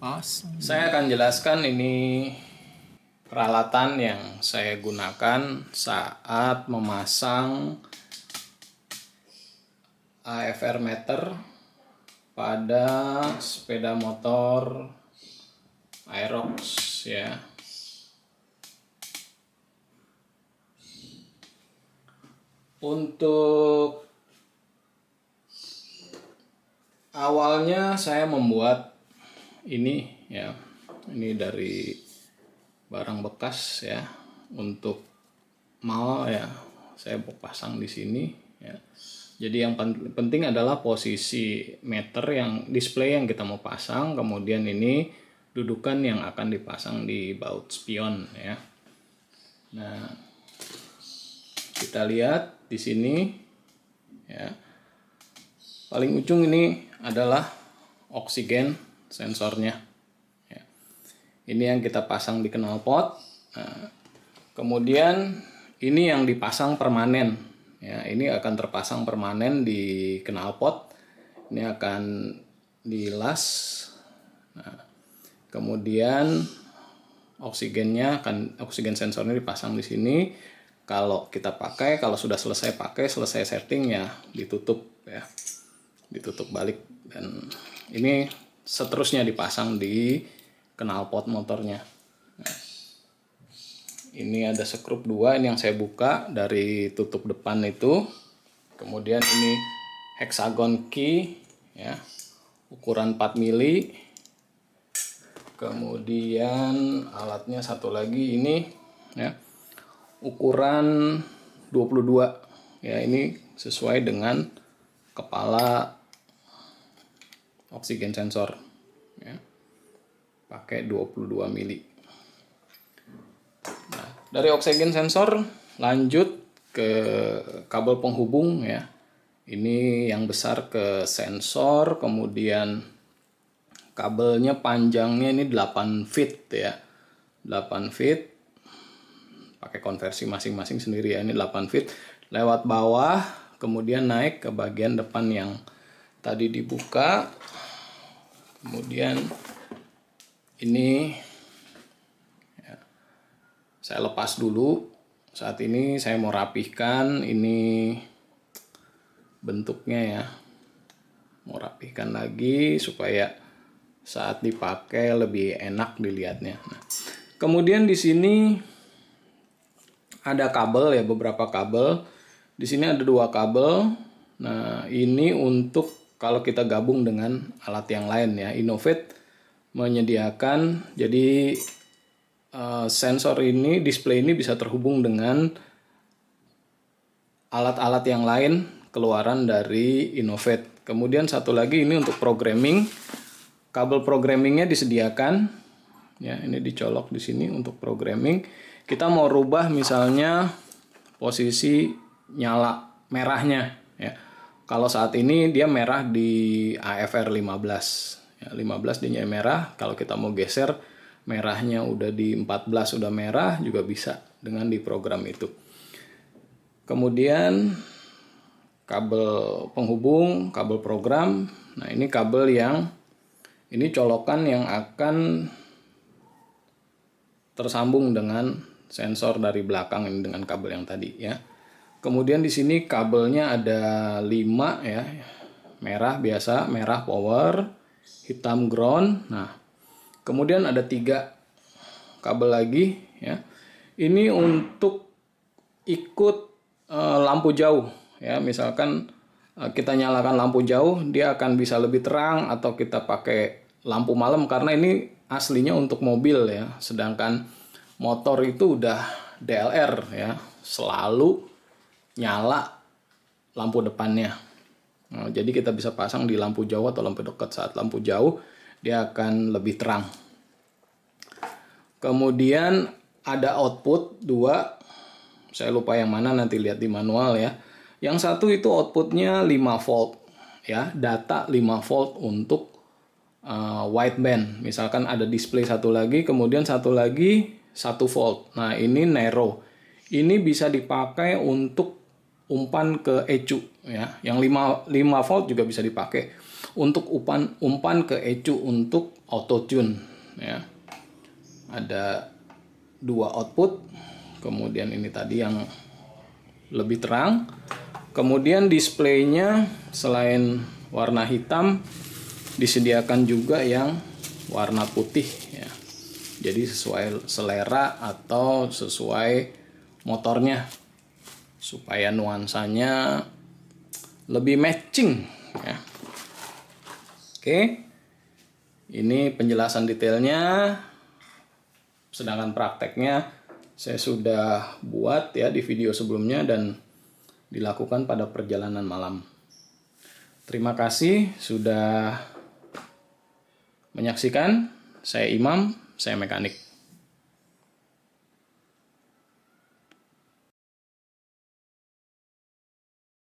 Awesome. Saya akan jelaskan ini peralatan yang saya gunakan saat memasang AFR meter pada sepeda motor Aerox ya. Untuk awalnya saya membuat ini ya ini dari barang bekas ya untuk mal ya saya mau pasang di sini ya jadi yang penting adalah posisi meter yang display yang kita mau pasang kemudian ini dudukan yang akan dipasang di baut spion ya nah kita lihat di sini ya paling ujung ini adalah oksigen sensornya. Ya. Ini yang kita pasang di knalpot. Nah, kemudian ini yang dipasang permanen. Ya, ini akan terpasang permanen di knalpot. Ini akan dilas. Nah, kemudian oksigennya akan oksigen sensornya dipasang di sini. Kalau kita pakai, kalau sudah selesai pakai, selesai setting ya ditutup ya, ditutup balik dan ini seterusnya dipasang di knalpot motornya ini ada sekrup dua ini yang saya buka dari tutup depan itu kemudian ini hexagon key ya ukuran 4 mili kemudian alatnya satu lagi ini ya ukuran 22 ya ini sesuai dengan kepala oksigen sensor ya. pakai 22 mili nah, dari oksigen sensor lanjut ke kabel penghubung ya ini yang besar ke sensor kemudian kabelnya panjangnya ini 8 feet ya 8 feet pakai konversi masing-masing sendiri ya ini 8 feet lewat bawah kemudian naik ke bagian depan yang tadi dibuka kemudian ini ya, saya lepas dulu saat ini saya mau rapihkan ini bentuknya ya mau rapihkan lagi supaya saat dipakai lebih enak dilihatnya nah, kemudian di sini ada kabel ya beberapa kabel di sini ada dua kabel nah ini untuk kalau kita gabung dengan alat yang lain ya. Innovate menyediakan jadi uh, sensor ini, display ini bisa terhubung dengan alat-alat yang lain keluaran dari Innovate. Kemudian satu lagi ini untuk programming. Kabel programmingnya disediakan. Ya, ini dicolok di sini untuk programming. Kita mau rubah misalnya posisi nyala merahnya kalau saat ini dia merah di AFR 15. Ya, 15 dia merah, kalau kita mau geser merahnya udah di 14 udah merah juga bisa dengan di program itu. Kemudian kabel penghubung, kabel program. Nah, ini kabel yang ini colokan yang akan tersambung dengan sensor dari belakang ini dengan kabel yang tadi ya. Kemudian di sini kabelnya ada 5 ya. Merah biasa, merah power, hitam ground. Nah, kemudian ada tiga kabel lagi ya. Ini untuk ikut e, lampu jauh ya. Misalkan e, kita nyalakan lampu jauh, dia akan bisa lebih terang atau kita pakai lampu malam karena ini aslinya untuk mobil ya. Sedangkan motor itu udah DLR ya, selalu nyala lampu depannya. Nah, jadi kita bisa pasang di lampu jauh atau lampu dekat. Saat lampu jauh dia akan lebih terang. Kemudian ada output dua, saya lupa yang mana nanti lihat di manual ya. Yang satu itu outputnya 5 volt ya, data 5 volt untuk uh, eh, band. Misalkan ada display satu lagi, kemudian satu lagi satu volt. Nah ini narrow. Ini bisa dipakai untuk umpan ke ecu ya yang 5 5 volt juga bisa dipakai untuk umpan umpan ke ecu untuk auto tune ya ada dua output kemudian ini tadi yang lebih terang kemudian displaynya selain warna hitam disediakan juga yang warna putih ya jadi sesuai selera atau sesuai motornya supaya nuansanya lebih matching ya. Oke. Ini penjelasan detailnya sedangkan prakteknya saya sudah buat ya di video sebelumnya dan dilakukan pada perjalanan malam. Terima kasih sudah menyaksikan. Saya Imam, saya mekanik.